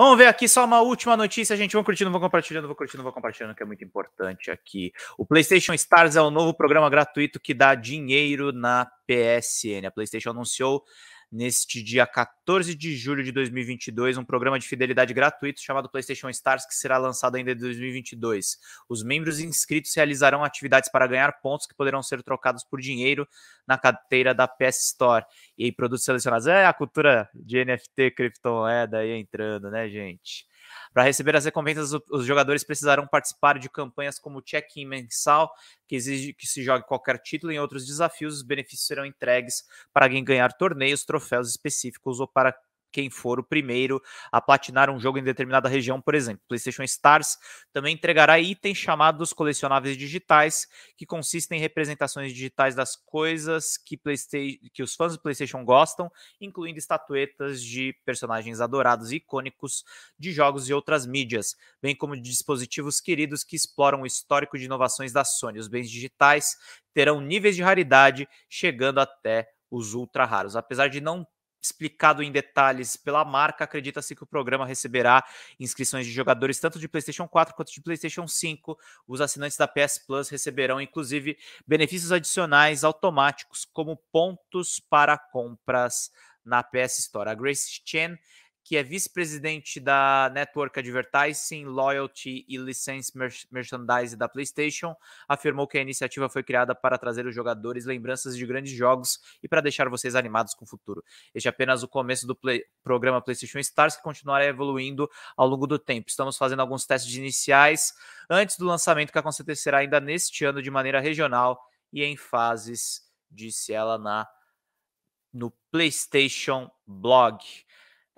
Vamos ver aqui só uma última notícia, gente. Vão curtindo, vão compartilhando, vão curtindo, vão compartilhando, que é muito importante aqui. O PlayStation Stars é o novo programa gratuito que dá dinheiro na PSN. A PlayStation anunciou neste dia 14 de julho de 2022, um programa de fidelidade gratuito chamado PlayStation Stars, que será lançado ainda em 2022. Os membros inscritos realizarão atividades para ganhar pontos que poderão ser trocados por dinheiro na carteira da PS Store. E produtos selecionados. É a cultura de NFT, criptomoeda aí entrando, né, gente? Para receber as recompensas, os jogadores precisarão participar de campanhas como o check-in mensal, que exige que se jogue qualquer título. Em outros desafios, os benefícios serão entregues para quem ganhar torneios, troféus específicos ou para quem for o primeiro a platinar um jogo em determinada região, por exemplo. PlayStation Stars também entregará itens chamados colecionáveis digitais, que consistem em representações digitais das coisas que, que os fãs do PlayStation gostam, incluindo estatuetas de personagens adorados e icônicos de jogos e outras mídias, bem como de dispositivos queridos que exploram o histórico de inovações da Sony. Os bens digitais terão níveis de raridade chegando até os ultra raros. Apesar de não explicado em detalhes pela marca, acredita-se que o programa receberá inscrições de jogadores tanto de PlayStation 4 quanto de PlayStation 5. Os assinantes da PS Plus receberão inclusive benefícios adicionais automáticos, como pontos para compras na PS Store. A Grace Chen que é vice-presidente da Network Advertising, Loyalty e License Merchandise da PlayStation, afirmou que a iniciativa foi criada para trazer os jogadores lembranças de grandes jogos e para deixar vocês animados com o futuro. Este é apenas o começo do play programa PlayStation Stars, que continuará evoluindo ao longo do tempo. Estamos fazendo alguns testes iniciais antes do lançamento, que acontecerá ainda neste ano de maneira regional e em fases, disse ela na no PlayStation Blog.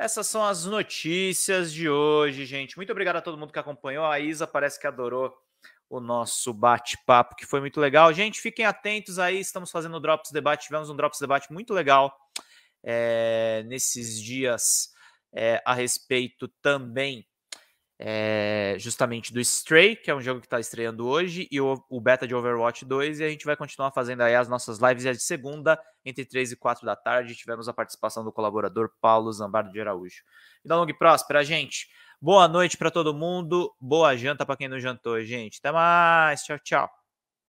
Essas são as notícias de hoje, gente. Muito obrigado a todo mundo que acompanhou. A Isa parece que adorou o nosso bate-papo, que foi muito legal. Gente, fiquem atentos aí. Estamos fazendo Drops Debate. Tivemos um Drops Debate muito legal é, nesses dias é, a respeito também é, justamente do Stray, que é um jogo que está estreando hoje, e o, o, beta de Overwatch 2. E a gente vai continuar fazendo aí as nossas lives é de segunda, entre 3 e 4 da tarde. Tivemos a participação do colaborador Paulo Zambardo de Araújo. Vida então, longa e próspera, gente. Boa noite para todo mundo. Boa janta para quem não jantou, gente. Até mais. Tchau, tchau.